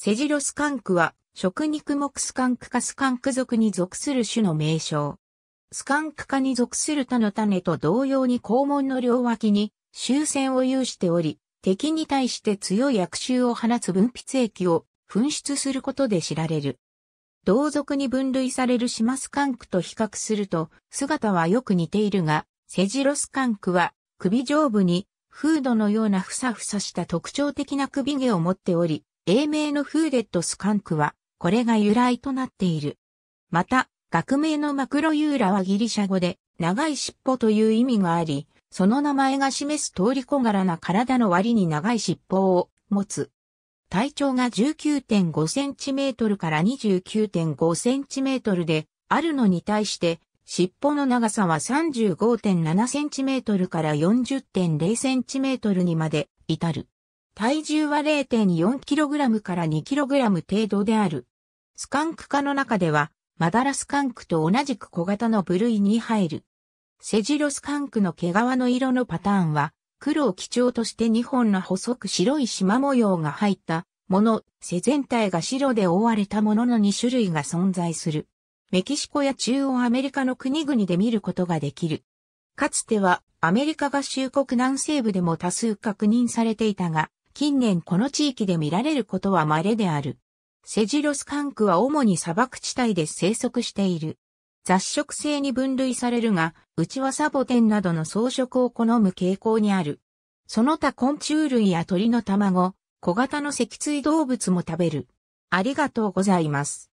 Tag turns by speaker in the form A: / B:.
A: セジロスカンクは、
B: 食肉目スカンク科スカンク属に属する種の名称。スカンク科に属する他の種と同様に肛門の両脇に終戦を有しており、敵に対して強い悪臭を放つ分泌液を噴出することで知られる。同族に分類されるシマスカンクと比較すると姿はよく似ているが、セジロスカンクは首上部にフードのようなふさふさした特徴的な首毛を持っており、英名のフーデットスカンクは、これが由来となっている。また、学名のマクロユーラはギリシャ語で、長い尻尾という意味があり、その名前が示す通り小柄な体の割に長い尻尾を持つ。体長が19.5センチメートルから29.5センチメートルで、あるのに対して、尻尾の長さは35.7 c m から40.0センチメートルにまで至る。体重は 0.4kg から 2kg 程度である。スカンク科の中では、マダラスカンクと同じく小型の部類に入る。セジロスカンクの毛皮の色のパターンは、黒を基調として2本の細く白い縞模様が入ったもの、背全体が白で覆われたものの2種類が存在する。メキシコや中央アメリカの国々で見ることができる。かつてはアメリカ合衆国南西部でも多数確認されていたが、近年この地域で見られることは稀である。セジロス管区は主に砂漠地帯で生息している。雑食性に分類されるが、うちはサボテンなどの草食を好む傾向にある。その他昆虫類や鳥の卵、小型の脊椎動物も食べる。ありがとう
A: ございます。